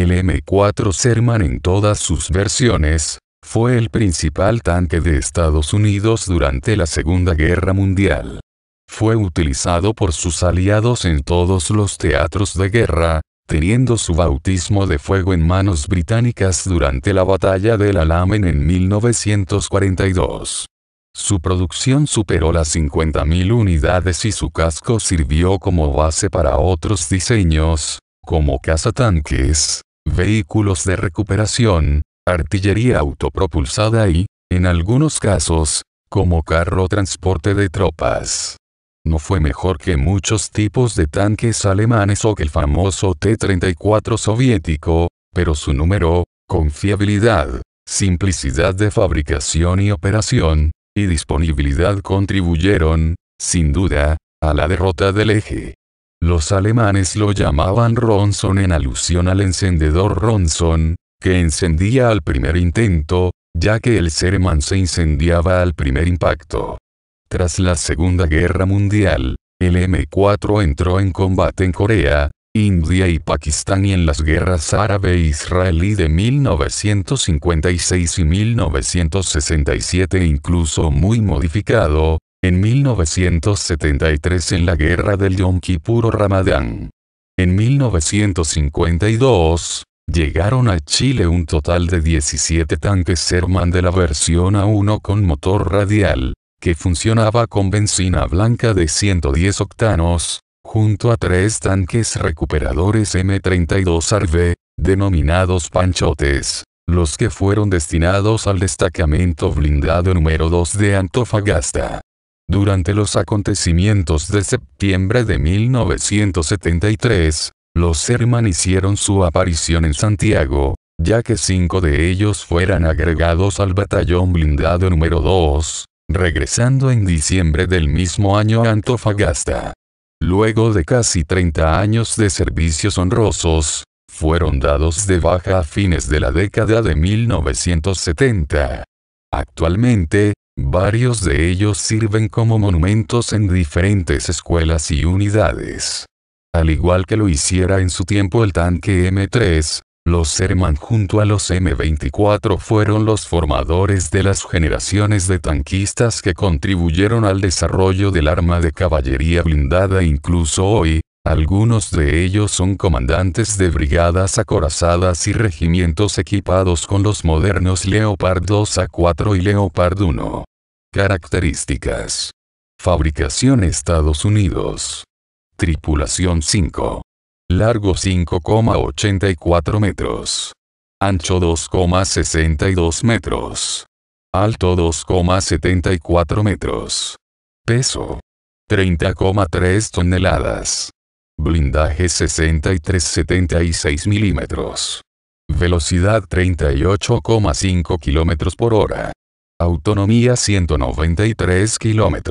El M4 Sherman en todas sus versiones, fue el principal tanque de Estados Unidos durante la Segunda Guerra Mundial. Fue utilizado por sus aliados en todos los teatros de guerra, teniendo su bautismo de fuego en manos británicas durante la batalla del Alamen en 1942. Su producción superó las 50.000 unidades y su casco sirvió como base para otros diseños, como cazatanques, vehículos de recuperación, artillería autopropulsada y, en algunos casos, como carro transporte de tropas. No fue mejor que muchos tipos de tanques alemanes o que el famoso T-34 soviético, pero su número, confiabilidad, simplicidad de fabricación y operación, y disponibilidad contribuyeron, sin duda, a la derrota del eje. Los alemanes lo llamaban Ronson en alusión al encendedor Ronson, que encendía al primer intento, ya que el Serman se incendiaba al primer impacto. Tras la Segunda Guerra Mundial, el M4 entró en combate en Corea, India y Pakistán y en las guerras árabe e israelí de 1956 y 1967 incluso muy modificado, en 1973 en la guerra del Yom Kippur o Ramadán. En 1952, Llegaron a Chile un total de 17 tanques Sherman de la versión A1 con motor radial, que funcionaba con benzina blanca de 110 octanos, junto a tres tanques recuperadores m 32 ARV, denominados panchotes, los que fueron destinados al destacamento blindado número 2 de Antofagasta. Durante los acontecimientos de septiembre de 1973, los Herman hicieron su aparición en Santiago, ya que cinco de ellos fueran agregados al batallón blindado número 2, regresando en diciembre del mismo año a Antofagasta. Luego de casi 30 años de servicios honrosos, fueron dados de baja a fines de la década de 1970. Actualmente, Varios de ellos sirven como monumentos en diferentes escuelas y unidades. Al igual que lo hiciera en su tiempo el tanque M3, los Herman junto a los M24 fueron los formadores de las generaciones de tanquistas que contribuyeron al desarrollo del arma de caballería blindada incluso hoy, algunos de ellos son comandantes de brigadas acorazadas y regimientos equipados con los modernos Leopard 2 a 4 y Leopard 1. Características. Fabricación Estados Unidos. Tripulación 5. Largo 5,84 metros. Ancho 2,62 metros. Alto 2,74 metros. Peso. 30,3 toneladas. Blindaje 63-76 milímetros. Velocidad 38,5 km por hora. Autonomía 193 km.